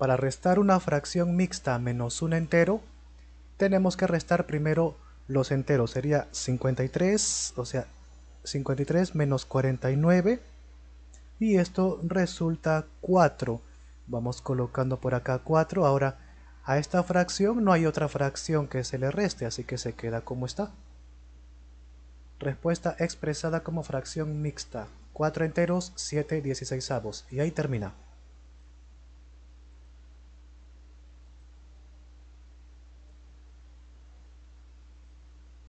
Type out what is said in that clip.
Para restar una fracción mixta menos un entero, tenemos que restar primero los enteros. Sería 53, o sea, 53 menos 49. Y esto resulta 4. Vamos colocando por acá 4. Ahora, a esta fracción no hay otra fracción que se le reste, así que se queda como está. Respuesta expresada como fracción mixta. 4 enteros, 7 dieciséisavos. Y ahí termina.